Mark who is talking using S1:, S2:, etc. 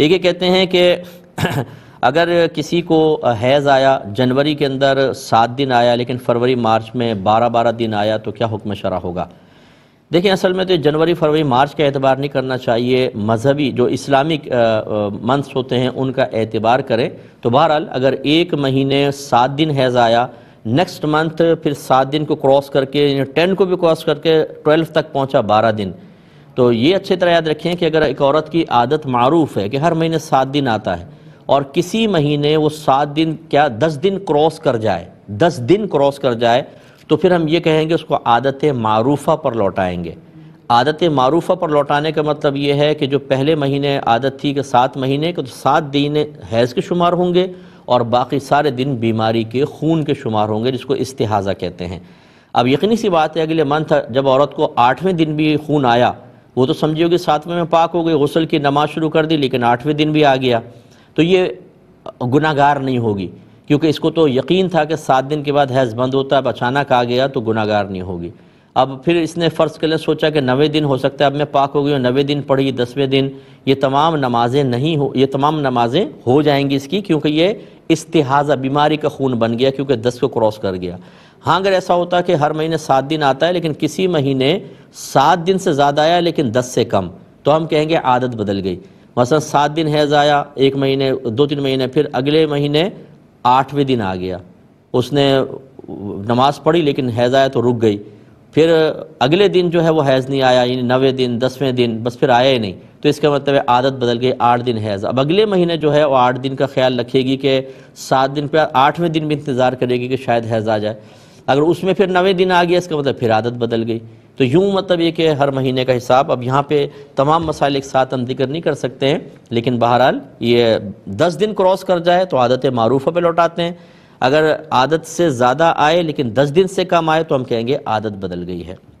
S1: एक ये कहते हैं कि अगर किसी को हैज़ आया जनवरी के अंदर सात दिन आया लेकिन फरवरी मार्च में बारह बारह दिन आया तो क्या हुक्म शरा होगा देखिए असल में तो जनवरी फरवरी मार्च का एतबार नहीं करना चाहिए मजहबी जो इस्लामिक मंथ्स होते हैं उनका एतबार करें तो बहरहाल अगर एक महीने सात दिन हैज़ आया नेक्स्ट मंथ फिर सात दिन को क्रॉस करके टेन को भी क्रॉस करके ट्वेल्व तक पहुँचा बारह दिन तो ये अच्छी तरह याद रखें कि अगर एक औरत की आदत मरूफ़ है कि हर महीने सात दिन आता है और किसी महीने वो सात दिन क्या दस दिन क्रॉस कर जाए दस दिन क्रॉस कर जाए तो फिर हम ये कहेंगे उसको आदत मारूफ़ा पर लौटाएंगे आदत मारूफ़ा पर लौटाने का मतलब ये है कि जो पहले महीने आदत थी कि सात महीने के तो सात दिन हैज़ के शुमार होंगे और बाकी सारे दिन बीमारी के खून के शुमार होंगे जिसको इस्तेहाज़ा कहते हैं अब यकीनी सी बात है अगले मंथ जब औरत को आठवें दिन भी खून आया वो तो समझियो कि सातवें में पाक हो गई गसल की नमाज शुरू कर दी लेकिन आठवें दिन भी आ गया तो ये गुनागार नहीं होगी क्योंकि इसको तो यकीन था कि सात दिन के बाद हैज़ बंद होता है अब अचानक आ गया तो गुनागार नहीं होगी अब फिर इसने फ़र्ज़ के लिए सोचा कि नवे दिन हो सकता है अब मैं पाक हो गई और नवे दिन पढ़ी दसवें दिन ये तमाम नमाजें नहीं हो ये तमाम नमाजें हो जाएंगी इसकी क्योंकि ये इस्तेहाजा बीमारी का खून बन गया क्योंकि दस को क्रॉस कर गया हाँ अगर ऐसा होता है कि हर महीने सात दिन आता है लेकिन किसी महीने सात दिन से ज़्यादा आया लेकिन दस से कम तो हम कहेंगे आदत बदल गई मसलन सात दिन है आया एक महीने दो तीन महीने फिर अगले महीने आठवें दिन आ गया उसने नमाज़ पढ़ी लेकिन हैज़ आया तो रुक गई फिर अगले दिन जो है वो हैज़ नहीं आया यानी नवे दिन दसवें दिन बस फिर आया ही नहीं तो इसका मतलब है आदत बदल गई आठ दिन हैज़ अब अगले महीने जो है वो आठ दिन का ख्याल रखेगी कि सात दिन पर आठवें दिन भी इंतज़ार करेगी कि शायद हैज़ आ जाए अगर उसमें फिर नवे दिन आ गया इसका मतलब फिर आदत बदल गई तो यूँ मतलब ये कि हर महीने का हिसाब अब यहाँ पे तमाम मसाइल एक साथ हम जिक्र नहीं कर सकते हैं लेकिन बहरहाल ये दस दिन क्रॉस कर जाए तो आदतें मारूफों पे लौटाते हैं अगर आदत से ज़्यादा आए लेकिन दस दिन से कम आए तो हम कहेंगे आदत बदल गई है